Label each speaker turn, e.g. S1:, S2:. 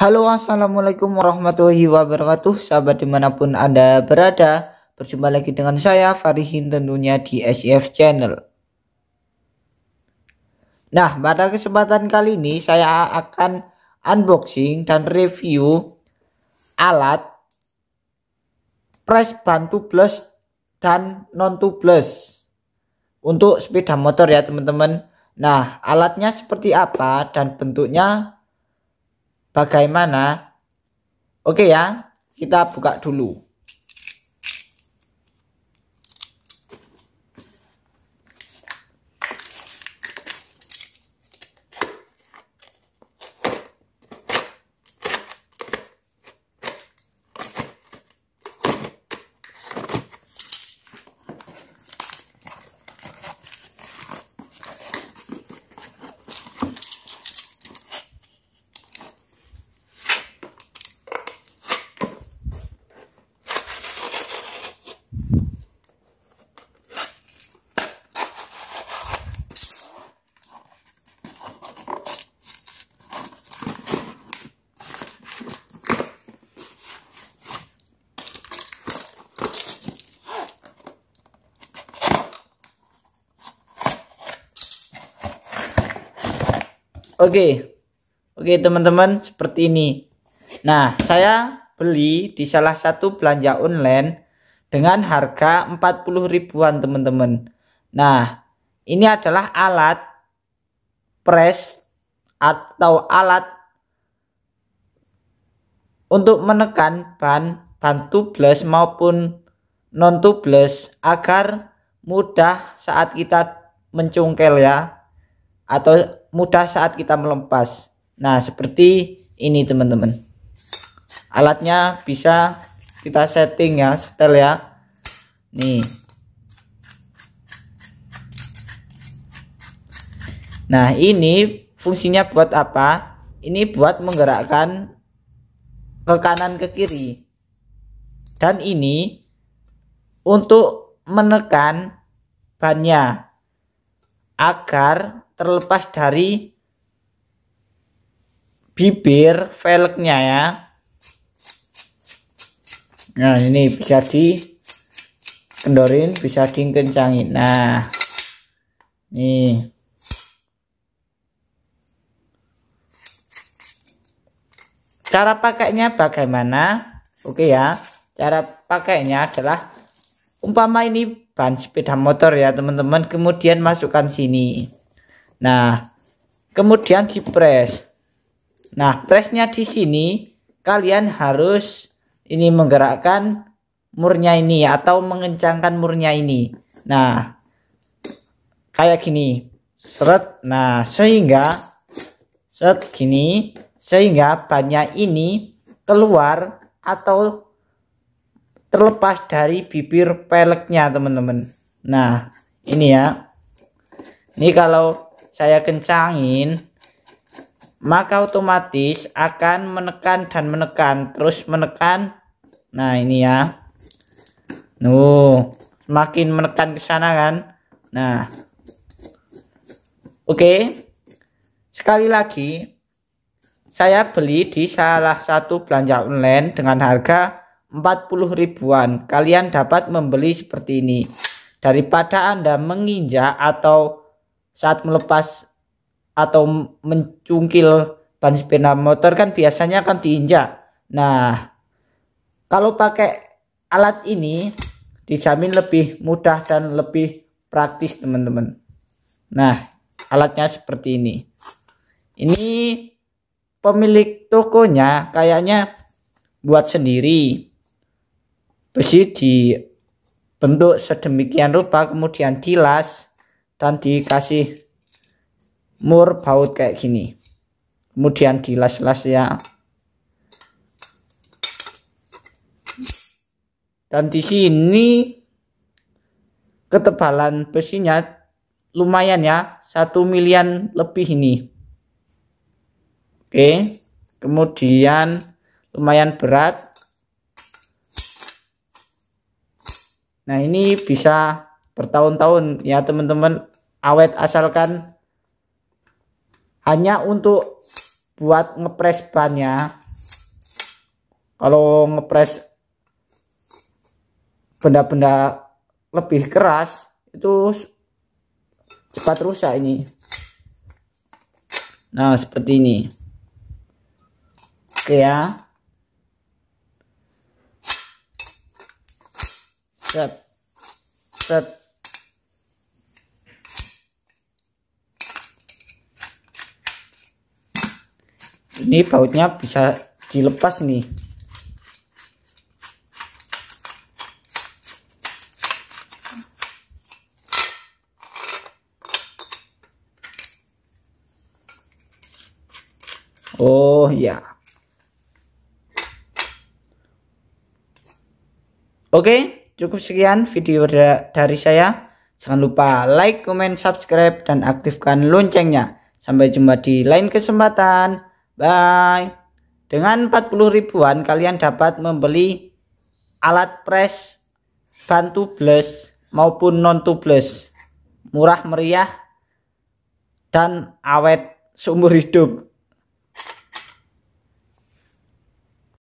S1: Halo assalamualaikum warahmatullahi wabarakatuh Sahabat dimanapun anda berada Berjumpa lagi dengan saya Farihin tentunya di SF e Channel Nah pada kesempatan kali ini saya akan unboxing dan review alat press bantu plus dan non tubeless untuk sepeda motor ya teman-teman Nah alatnya seperti apa dan bentuknya bagaimana? Oke ya, kita buka dulu. Oke. Oke, teman-teman, seperti ini. Nah, saya beli di salah satu belanja online dengan harga 40 ribuan, teman-teman. Nah, ini adalah alat press atau alat untuk menekan ban ban tubeless maupun non tubeless agar mudah saat kita mencungkel ya atau mudah saat kita melepas. Nah, seperti ini teman-teman. Alatnya bisa kita setting ya, setel ya. Nih. Nah, ini fungsinya buat apa? Ini buat menggerakkan ke kanan ke kiri. Dan ini untuk menekan bannya agar terlepas dari bibir velgnya ya nah ini bisa di kendorin bisa dikencangin nah nih cara pakainya bagaimana oke ya cara pakainya adalah umpama ini ban sepeda motor ya teman-teman kemudian masukkan sini Nah, kemudian di press. Nah, pressnya di sini kalian harus ini menggerakkan murnya ini atau mengencangkan murnya ini. Nah, kayak gini. Seret. Nah, sehingga seret gini sehingga bannya ini keluar atau terlepas dari bibir peleknya, teman-teman. Nah, ini ya. Ini kalau saya kencangin maka otomatis akan menekan dan menekan terus menekan nah ini ya Nuh, semakin menekan ke sana kan. Nah. Oke. Okay. Sekali lagi saya beli di salah satu belanja online dengan harga 40 ribuan. Kalian dapat membeli seperti ini. Daripada Anda menginjak atau saat melepas atau mencungkil ban sepeda motor kan biasanya akan diinjak. Nah, kalau pakai alat ini dijamin lebih mudah dan lebih praktis teman-teman. Nah, alatnya seperti ini. Ini pemilik tokonya kayaknya buat sendiri. Besi dibentuk sedemikian rupa kemudian dilas dan dikasih mur baut kayak gini kemudian dilas-las ya dan di sini ketebalan besinya lumayan ya satu milian lebih ini oke kemudian lumayan berat nah ini bisa bertahun-tahun ya teman-teman awet asalkan hanya untuk buat ngepres bannya kalau ngepres benda-benda lebih keras itu cepat rusak ini nah seperti ini oke ya set set ini bautnya bisa dilepas nih Oh ya. Oke, cukup sekian video dari saya. Jangan lupa like, comment, subscribe, dan aktifkan loncengnya. Sampai jumpa di lain kesempatan. Bye. Dengan 40 ribuan kalian dapat membeli alat press ban tubeless maupun non tubeless. Murah meriah dan awet seumur hidup.